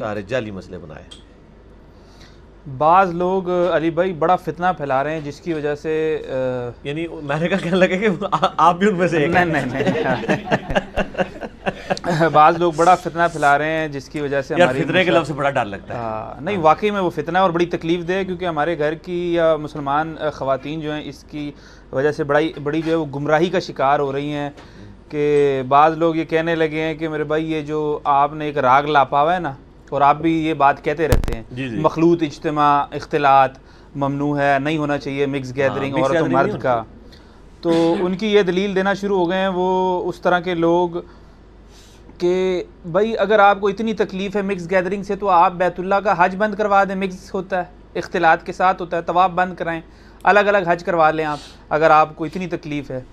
सारे जाली मसले बनाए बाज़ लोग अली भाई बड़ा फितना फैला रहे हैं जिसकी वजह से आ... यानी मैंने कहा कहने लगे कि आ, आप भी उनमें से एक नहीं नहीं नहीं बाज़ लोग बड़ा फितना फैला रहे हैं जिसकी वजह से यार फितने के लफ्ज़ से बड़ा डर लगता है आ, हाँ, नहीं हाँ। वाकई में वो फितना है और बड़ी तकलीफ दे क्योंकि हमारे घर की या मुसलमान ख़वातीन जो हैं इसकी वजह से बड़ी बड़ी जो है वो गुमराही का शिकार हो रही हैं कि बाज़ लोग ये कहने लगे हैं कि मेरे भाई ये जो आपने एक राग लापा हुआ है ना और आप भी ये बात कहते रहते हैं मखलूत इज्तम अख्तिलात ममनू है नहीं होना चाहिए मिक्स गैदरिंग और मर्द का तो उनकी ये दलील देना शुरू हो गए हैं वो उस तरह के लोग कि भाई अगर आपको इतनी तकलीफ़ है मिक्स गैदरिंग से तो आप बैतुल्ला का हज बंद करवा दें मिक्स होता है इख्तलात के साथ होता है तवाब बंद कराएं अलग अलग हज करवा लें आप अगर आपको इतनी तकलीफ़ है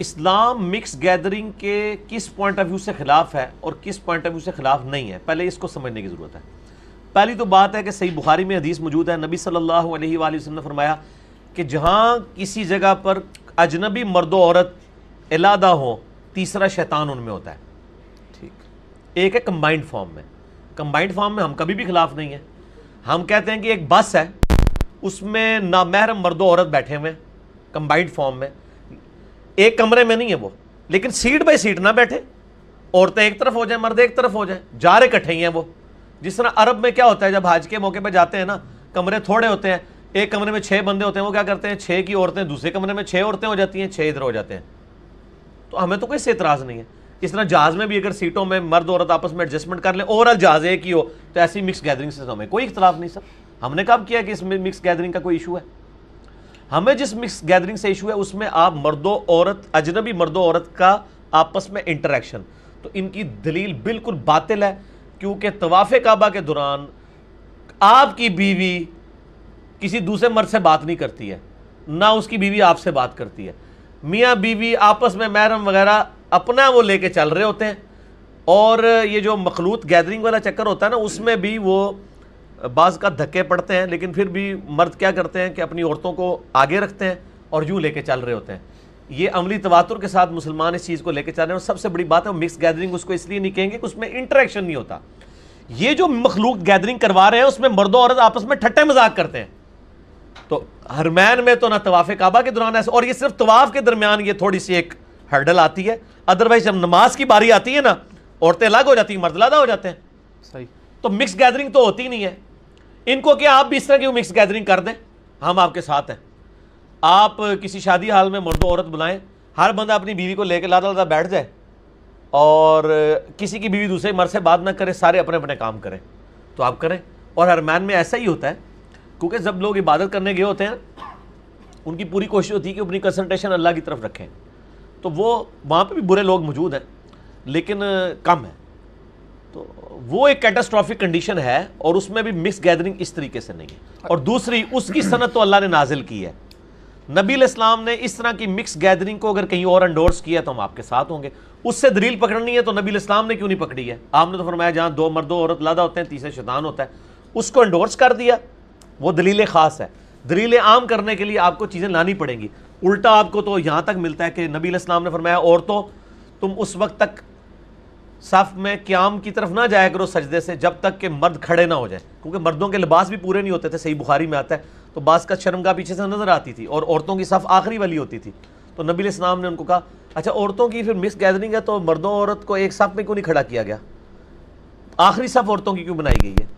इस्लाम मिक्स गैदरिंग के किस पॉइंट ऑफ व्यू से खिलाफ है और किस पॉइंट ऑफ व्यू से खिलाफ नहीं है पहले इसको समझने की ज़रूरत है पहली तो बात है कि सही बुखारी में हदीस मौजूद है नबी सल्लल्लाहु अलैहि वसल्लम ने फरमाया कि जहाँ किसी जगह पर अजनबी मर्द औरत इलादा हो तीसरा शैतान उनमें होता है ठीक एक है कम्बाइंड फॉर्म में कम्बाइंड फॉर्म में हम कभी भी खिलाफ नहीं है हम कहते हैं कि एक बस है उसमें नामहरम मर्द औरत बैठे हुए हैं कम्बाइंड फॉर्म में एक कमरे में नहीं है वो लेकिन सीट बाई सीट ना बैठे औरतें एक तरफ हो जाए मर्द एक तरफ हो जाए रहे इकट्ठे ही हैं वो जिस तरह अरब में क्या होता है जब हाज के मौके पर जाते हैं ना कमरे थोड़े होते हैं एक कमरे में छः बंदे होते हैं वो क्या करते हैं छः की औरतें दूसरे कमरे में छः औरतें हो जाती हैं छः इधर हो जाते हैं तो हमें तो कोई से इतराज़ नहीं है इस तरह जहाज में भी अगर सीटों में मर्द औरत आपस में एडजस्टमेंट कर ले ओवरऑल जहाज एक ही हो तो ऐसी मिक्स गैदरिंग से तो हमें कोई इख्तलाफ नहीं सर हमने कब किया कि इसमें मिक्स गैदरिंग का कोई इशू है हमें जिस मिक्स गैदरिंग से इशू है उसमें आप मर्दों औरत अजनबी मर्दों औरत का आपस में इंटरेक्शन तो इनकी दलील बिल्कुल बातिल है क्योंकि तवाफ़ काबा के दौरान आपकी बीवी किसी दूसरे मर्द से बात नहीं करती है ना उसकी बीवी आपसे बात करती है मियाँ बीवी आपस में महरम वगैरह अपना वो लेके चल रहे होते हैं और ये जो मखलूत गैदरिंग वाला चक्कर होता है ना उसमें भी वो बाज़ का धक्के पड़ते हैं लेकिन फिर भी मर्द क्या करते हैं कि अपनी औरतों को आगे रखते हैं और यूँ लेके चल रहे होते हैं ये अमली तवातुर के साथ मुसलमान इस चीज़ को लेकर चल रहे हैं और सबसे बड़ी बात है मिक्स गैदरिंग उसको इसलिए नहीं कहेंगे कि उसमें इंटरेक्शन नहीं होता ये जो मखलूक गैदरिंग करवा रहे हैं उसमें मर्द औरत आपस में ठट्टे मजाक करते हैं तो हरमैन में तो ना तवाफ़ काबा के दौरान ऐसा और ये सिर्फ तवाफ़ के दरमियान ये थोड़ी सी एक हर्डल आती है अदरवाइज जब नमाज की बारी आती है ना औरतें अलग हो जाती हैं मर्द अलग हो जाते हैं सही तो मिक्स गैदरिंग तो होती नहीं है इनको क्या आप भी इस तरह की मिक्स गैदरिंग कर दें हम आपके साथ हैं आप किसी शादी हाल में मर्द औरत बुलाएं हर बंदा अपनी बीवी को लेकर लादा लादा बैठ जाए और किसी की बीवी दूसरे मर से बात ना करें सारे अपने अपने काम करें तो आप करें और हरमैन में ऐसा ही होता है क्योंकि जब लोग इबादत करने गए होते हैं उनकी पूरी कोशिश होती है कि अपनी कंसनट्रेशन अल्लाह की तरफ रखें तो वो वहाँ पर भी बुरे लोग मौजूद हैं लेकिन कम है तो वो एक कैटास्ट्रॉफिक कंडीशन है और उसमें भी मिक्स गैदरिंग इस तरीके से नहीं है और दूसरी उसकी सनत तो अल्लाह ने नाजिल की है नबी इस्लाम ने इस तरह की मिक्स गैदरिंग को अगर कहीं और अंडोर्स किया तो हम आपके साथ होंगे उससे दलील पकड़नी है तो नबी इस्लाम ने क्यों नहीं पकड़ी है आपने तो फरमाया जहाँ दो मर्दों औरत लादा होते हैं तीसरे शैतान होता है उसको अंडोर्स कर दिया वो दलील ख़ास है दलील आम करने के लिए आपको चीज़ें लानी पड़ेंगी उल्टा आपको तो यहाँ तक मिलता है कि नबी इस्लाम ने फरमाया औरतों तुम उस वक्त तक सफ में क्याम की तरफ ना जाया करो सजदे से जब तक कि मर्द खड़े ना हो जाए क्योंकि मर्दों के लिबास भी पूरे नहीं होते थे सही बुखारी में आता है तो बास का शर्मगा पीछे से नज़र आती थी और औरतों की सफ़ आखिरी वाली होती थी तो नबी इस्लाम ने उनको कहा अच्छा औरतों की फिर मिस गैदरिंग है तो मर्दों औरत को एक सफ़ में क्यों नहीं खड़ा किया गया आखिरी सफ़ औरतों की क्यों बनाई गई है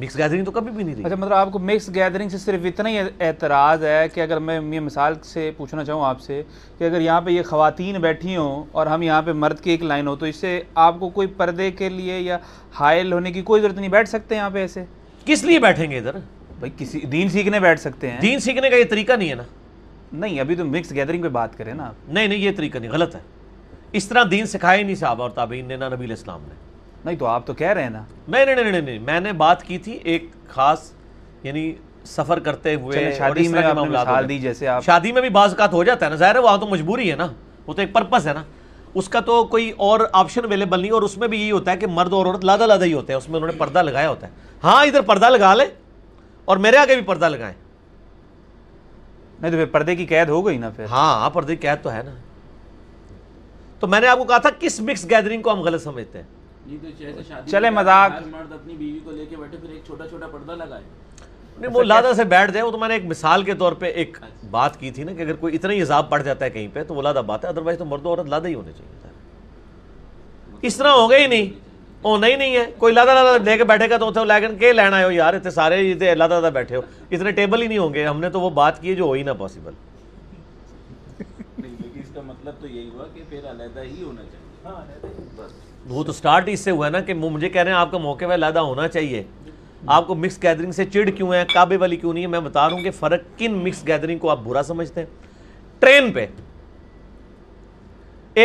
मिक्स गैदरिंग तो कभी भी नहीं रही अच्छा मतलब आपको मिक्स गैदरिंग से सिर्फ इतना ही एतराज़ है कि अगर मैं ये मिसाल से पूछना चाहूँ आपसे कि अगर यहाँ पे ये ख़वातीन बैठी हों और हम यहाँ पे मर्द की एक लाइन हो तो इससे आपको कोई पर्दे के लिए या हायल होने की कोई ज़रूरत नहीं बैठ सकते यहाँ पे ऐसे किस लिए बैठेंगे इधर भाई किसी दीन सीखने बैठ सकते हैं दीन सीखने का ये तरीका नहीं है ना नहीं अभी तो मिक्स गैदरिंग पर बात करें ना नहीं नहीं ये तरीका नहीं गलत है इस तरह दीन सिखाया ही नहीं साहब और ताबीन ने ना नबी इस्लाम ने नहीं तो आप तो कह रहे हैं ना नहीं नहीं नहीं नहीं, मैंने बात की थी एक खास यानी सफर करते हुए शादी में दी जैसे आप शादी में भी बात हो जाता है ना जाहिर है वहाँ तो मजबूरी है ना वो तो एक पर्पज़ है ना उसका तो कोई और ऑप्शन अवेलेबल नहीं और उसमें भी यही होता है कि मर्द और औरत लादा लादा ही होते हैं उसमें उन्होंने पर्दा लगाया होता है हाँ इधर पर्दा लगा ले और मेरे आगे भी पर्दा लगाए नहीं तो फिर पर्दे की कैद हो गई ना फिर हाँ, हाँ पर्दे की कैद तो है ना तो मैंने आपको कहा था किस मिक्स गैदरिंग को हम गलत समझते हैं तो चले मजाक मर्द अपनी बीवी को लेके बैठे फिर एक छोटा छोटा पर्दा लगाए नहीं वो अच्छा, लादा से बैठ जाए वो तो मैंने एक मिसाल के तौर पे एक अच्छा। बात की थी ना कि अगर कोई इतना ही हिजाब पड़ जाता है कहीं पे तो वो लादा बात है अदरवाइज तो मर्द औरत लादा ही होने चाहिए मतलब इस तरह हो गया ही नहीं ओ नहीं नहीं है कोई लादा लादा लेके बैठेगा तो उसे लैगन के लेना आयो यार इतने सारे इतने लादा लादा बैठे हो इतने टेबल ही नहीं होंगे हमने तो वो बात की है जो हो ही ना पॉसिबल इसका मतलब तो यही हुआ कि फिर अलहदा ही होना चाहिए वो तो स्टार्ट इससे हुआ ना कि मुझे कह रहे हैं आपका मौके पर लादा होना चाहिए आपको मिक्स गैदरिंग से चिड़ क्यों है काबे वाली क्यों नहीं है मैं बता रहा हूं कि फ़र्क किन मिक्स गैदरिंग को आप बुरा समझते हैं ट्रेन पे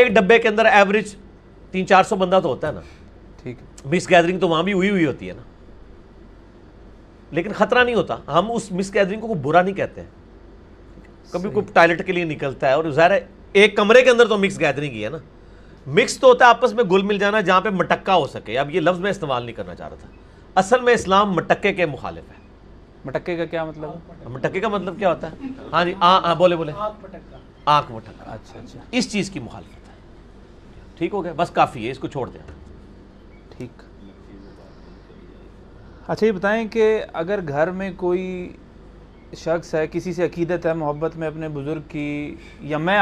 एक डब्बे के अंदर एवरेज तीन चार सौ बंदा तो होता है ना ठीक मिक्स गैदरिंग तो वहां भी हुई हुई होती है ना लेकिन ख़तरा नहीं होता हम उस मिस गैदरिंग को बुरा नहीं कहते हैं कभी कोई टॉयलेट के लिए निकलता है और ज़ाहिर है एक कमरे के अंदर तो मिक्स गैदरिंग ही है ना मिक्स तो होता है आपस में घुल मिल जाना जहाँ पे मटक्का हो सके अब ये लफ्ज़ मैं इस्तेमाल नहीं करना चाह रहा था असल में इस्लाम मटक्के के मुखालिफ है मटक्के का क्या मतलब है मटक्के का मतलब क्या होता है हाँ जी आ, हाँ, आ हाँ, बोले बोले आँख मटक्का अच्छा अच्छा इस चीज़ की मुखालफत है ठीक हो गया बस काफ़ी है इसको छोड़ देना ठीक अच्छा ये बताएं कि अगर घर में कोई शख्स है किसी से अकीदत है मोहब्बत में अपने बुज़ुर्ग की या मैं